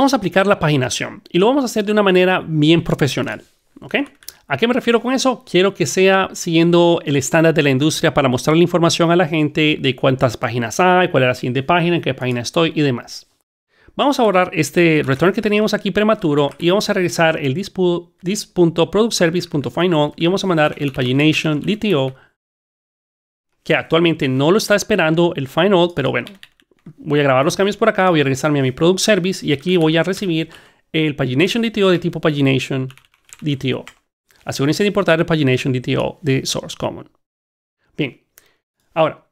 vamos a aplicar la paginación y lo vamos a hacer de una manera bien profesional. ¿ok? ¿A qué me refiero con eso? Quiero que sea siguiendo el estándar de la industria para mostrar la información a la gente de cuántas páginas hay, cuál es la siguiente página, en qué página estoy y demás. Vamos a borrar este return que teníamos aquí prematuro y vamos a regresar el final y vamos a mandar el pagination DTO que actualmente no lo está esperando el final, pero bueno, voy a grabar los cambios por acá, voy a regresarme a mi Product Service y aquí voy a recibir el Pagination DTO de tipo Pagination DTO. Asegúrense de importar el Pagination DTO de Source Common. Bien, ahora,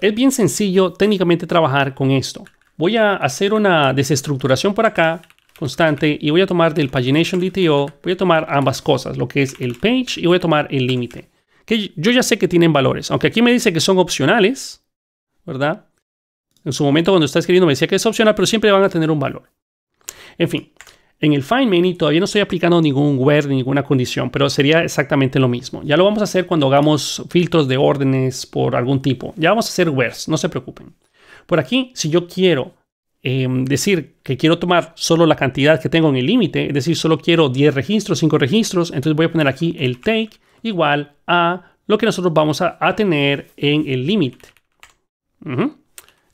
es bien sencillo técnicamente trabajar con esto. Voy a hacer una desestructuración por acá constante y voy a tomar del Pagination DTO, voy a tomar ambas cosas, lo que es el page y voy a tomar el límite. Que yo ya sé que tienen valores, aunque aquí me dice que son opcionales, ¿verdad? En su momento cuando está escribiendo me decía que es opcional, pero siempre van a tener un valor. En fin, en el find menu todavía no estoy aplicando ningún where ninguna condición, pero sería exactamente lo mismo. Ya lo vamos a hacer cuando hagamos filtros de órdenes por algún tipo. Ya vamos a hacer Where, no se preocupen. Por aquí, si yo quiero em, decir que quiero tomar solo la cantidad que tengo en el límite, es decir, solo quiero 10 registros, 5 registros, entonces voy a poner aquí el take igual a lo que nosotros vamos a, tener en el límite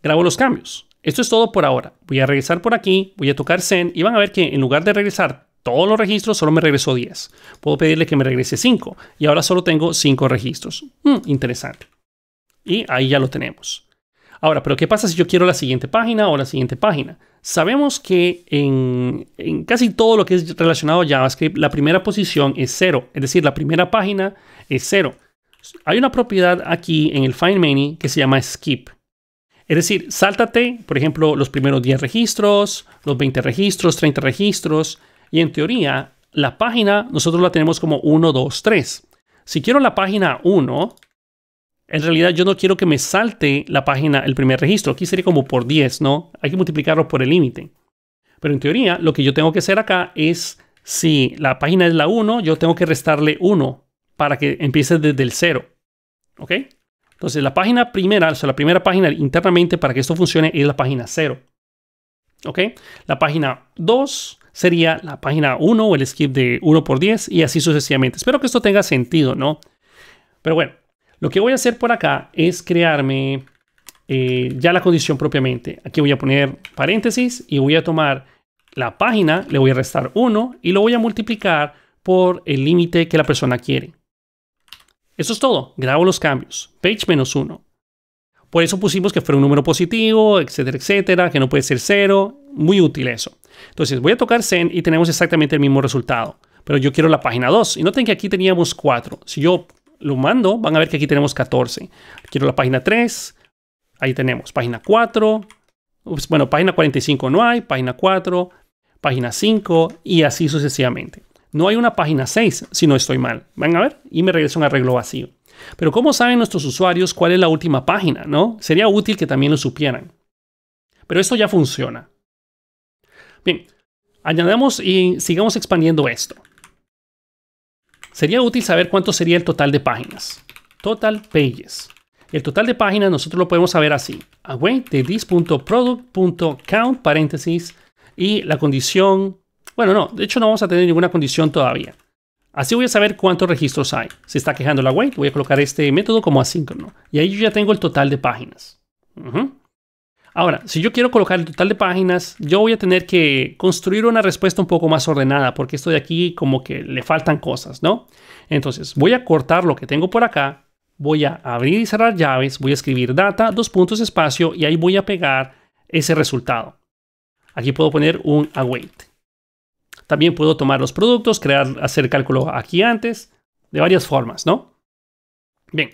grabo los cambios. Esto es todo por ahora. Voy a regresar por aquí, voy a tocar Send y van a ver que en lugar de regresar todos los registros, solo me regresó 10. Puedo pedirle que me regrese 5 y ahora solo tengo 5 registros. Hmm, interesante. Y ahí ya lo tenemos. Ahora, pero ¿qué pasa si yo quiero la siguiente página o la siguiente página? Sabemos que en, casi todo lo que es relacionado a JavaScript, la primera posición es 0. es decir, la primera página es 0. Hay una propiedad aquí en el FindMany que se llama skip. Es decir, sáltate, por ejemplo, los primeros 10 registros, los 20 registros, 30 registros, y en teoría, la página nosotros la tenemos como 1, 2, 3. Si quiero la página 1, en realidad yo no quiero que me salte la página, el primer registro. Aquí sería como por 10, ¿no? Hay que multiplicarlo por el límite. Pero en teoría, lo que yo tengo que hacer acá es, si la página es la 1, yo tengo que restarle 1 para que empiece desde el 0. ¿Ok? Entonces, la página primera, o sea, la primera página internamente para que esto funcione es la página 0. ¿Ok? La página 2 sería la página 1 o el skip de 1 por 10 y así sucesivamente. Espero que esto tenga sentido, ¿no? Pero bueno, lo que voy a hacer por acá es crearme eh, ya la condición propiamente. Aquí voy a poner paréntesis y voy a tomar la página, le voy a restar 1 y lo voy a multiplicar por el límite que la persona quiere. Eso es todo. Grabo los cambios. Page menos 1. Por eso pusimos que fuera un número positivo, etcétera, etcétera, que no puede ser cero. Muy útil eso. Entonces voy a tocar send y tenemos exactamente el mismo resultado. Pero yo quiero la página 2. Y noten que aquí teníamos 4. Si yo lo mando, van a ver que aquí tenemos 14. Quiero la página 3. Ahí tenemos página 4. Pues, bueno, página 45 no hay. Página 4. Página 5. Y así sucesivamente. No hay una página 6, si no estoy mal. Van a ver, y me regresa un arreglo vacío. Pero ¿cómo saben nuestros usuarios cuál es la última página? ¿no? Sería útil que también lo supieran. Pero esto ya funciona. Bien, añadamos y sigamos expandiendo esto. Sería útil saber cuánto sería el total de páginas. Total pages. El total de páginas nosotros lo podemos saber así. Away de this.product.count paréntesis y la condición bueno, no, de hecho no vamos a tener ninguna condición todavía. Así voy a saber cuántos registros hay. Se está quejando la web, voy a colocar este método como asíncrono. Y ahí yo ya tengo el total de páginas. Ahora, si yo quiero colocar el total de páginas, yo voy a tener que construir una respuesta un poco más ordenada, porque esto de aquí como que le faltan cosas, ¿no? Entonces, voy a cortar lo que tengo por acá, voy a abrir y cerrar llaves, voy a escribir data, dos puntos espacio, y ahí voy a pegar ese resultado. Aquí puedo poner un await. También puedo tomar los productos, crear, hacer cálculo aquí antes, de varias formas, ¿no? Bien.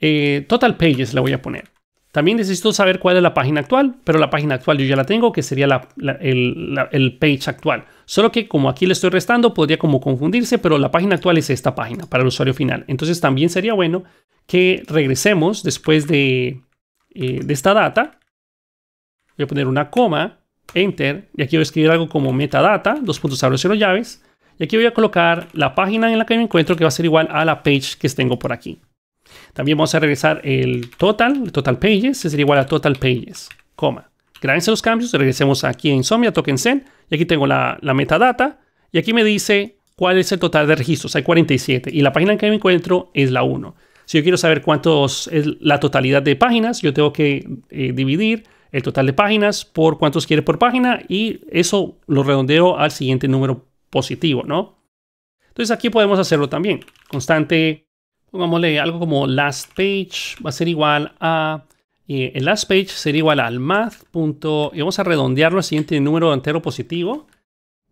Eh, total pages la voy a poner. También necesito saber cuál es la página actual, pero la página actual yo ya la tengo, que sería la, el, page actual. Solo que como aquí le estoy restando, podría como confundirse, pero la página actual es esta página para el usuario final. Entonces también sería bueno que regresemos después de, eh, de esta data. Voy a poner una coma Enter, y aquí voy a escribir algo como metadata, dos puntos, abro cero llaves, y aquí voy a colocar la página en la que me encuentro que va a ser igual a la page que tengo por aquí. También vamos a regresar el total, el total pages, es sería igual a total pages, coma. a los cambios, regresemos aquí en Insomnia, token y aquí tengo la, metadata, y aquí me dice cuál es el total de registros, hay 47, y la página en que me encuentro es la 1. Si yo quiero saber cuántos es la totalidad de páginas, yo tengo que eh, dividir el total de páginas por cuántos quiere por página y eso lo redondeo al siguiente número positivo, ¿no? Entonces aquí podemos hacerlo también. Constante, pongámosle algo como last page va a ser igual a eh, el last page sería igual al math. Punto, y vamos a redondearlo al siguiente número entero positivo.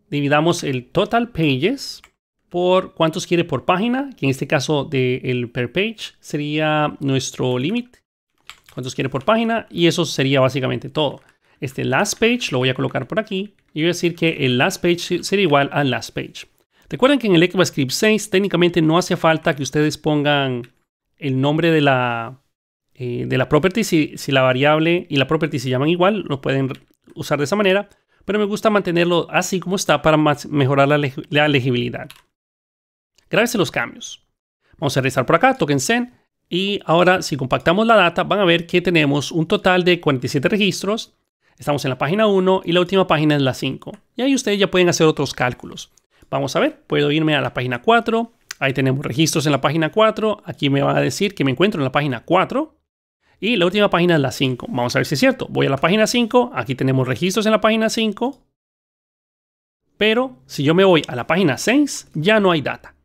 Dividamos el total pages por cuántos quiere por página, que en este caso del per page sería nuestro límite cuántos quiere por página y eso sería básicamente todo. Este last page lo voy a colocar por aquí y voy a decir que el last page sería igual al last page. Recuerden que en el ECMAScript 6 técnicamente no hace falta que ustedes pongan el nombre de la, eh, de la property. Si, si la variable y la property se llaman igual, lo pueden usar de esa manera. Pero me gusta mantenerlo así como está para mejorar la, legibilidad. Grábese los cambios. Vamos a regresar por acá, token send. Y ahora si compactamos la data van a ver que tenemos un total de 47 registros. Estamos en la página 1 y la última página es la 5. Y ahí ustedes ya pueden hacer otros cálculos. Vamos a ver, puedo irme a la página 4. Ahí tenemos registros en la página 4. Aquí me va a decir que me encuentro en la página 4. Y la última página es la 5. Vamos a ver si es cierto. Voy a la página 5. Aquí tenemos registros en la página 5. Pero si yo me voy a la página 6, ya no hay data.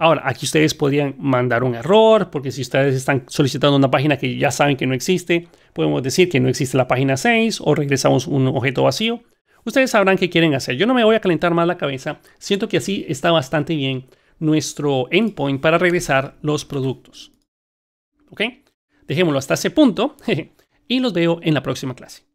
Ahora, aquí ustedes podrían mandar un error, porque si ustedes están solicitando una página que ya saben que no existe, podemos decir que no existe la página 6 o regresamos un objeto vacío. Ustedes sabrán qué quieren hacer. Yo no me voy a calentar más la cabeza. Siento que así está bastante bien nuestro endpoint para regresar los productos. ¿Ok? Dejémoslo hasta ese punto y los veo en la próxima clase.